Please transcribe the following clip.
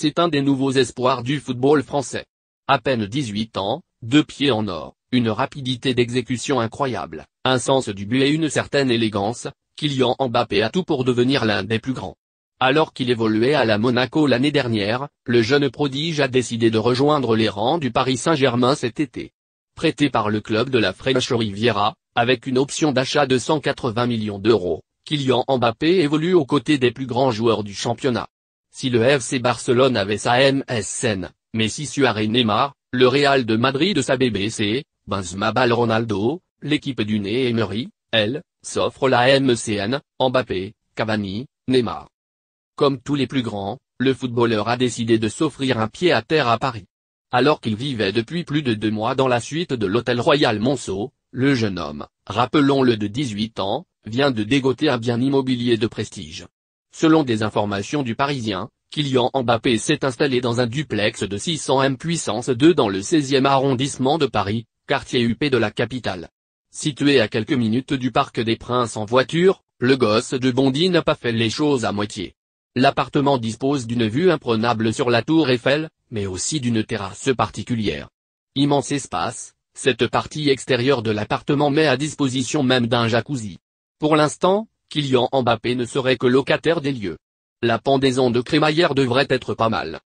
C'est un des nouveaux espoirs du football français. À peine 18 ans, deux pieds en or, une rapidité d'exécution incroyable, un sens du but et une certaine élégance, Kylian Mbappé a tout pour devenir l'un des plus grands. Alors qu'il évoluait à la Monaco l'année dernière, le jeune prodige a décidé de rejoindre les rangs du Paris Saint-Germain cet été. Prêté par le club de la French Riviera, avec une option d'achat de 180 millions d'euros, Kylian Mbappé évolue aux côtés des plus grands joueurs du championnat. Si le FC Barcelone avait sa MSN, Messi Suarez Neymar, le Real de Madrid sa BBC, Benzema Bal Ronaldo, l'équipe du et Emery, elle, s'offre la MCN, Mbappé, Cavani, Neymar. Comme tous les plus grands, le footballeur a décidé de s'offrir un pied à terre à Paris. Alors qu'il vivait depuis plus de deux mois dans la suite de l'hôtel Royal Monceau, le jeune homme, rappelons-le de 18 ans, vient de dégoter un bien immobilier de prestige selon des informations du Parisien, Kylian Mbappé s'est installé dans un duplex de 600 M puissance 2 dans le 16e arrondissement de Paris, quartier UP de la capitale. Situé à quelques minutes du Parc des Princes en voiture, le gosse de Bondy n'a pas fait les choses à moitié. L'appartement dispose d'une vue imprenable sur la tour Eiffel, mais aussi d'une terrasse particulière. Immense espace, cette partie extérieure de l'appartement met à disposition même d'un jacuzzi. Pour l'instant, Kylian Mbappé ne serait que locataire des lieux. La pendaison de crémaillère devrait être pas mal.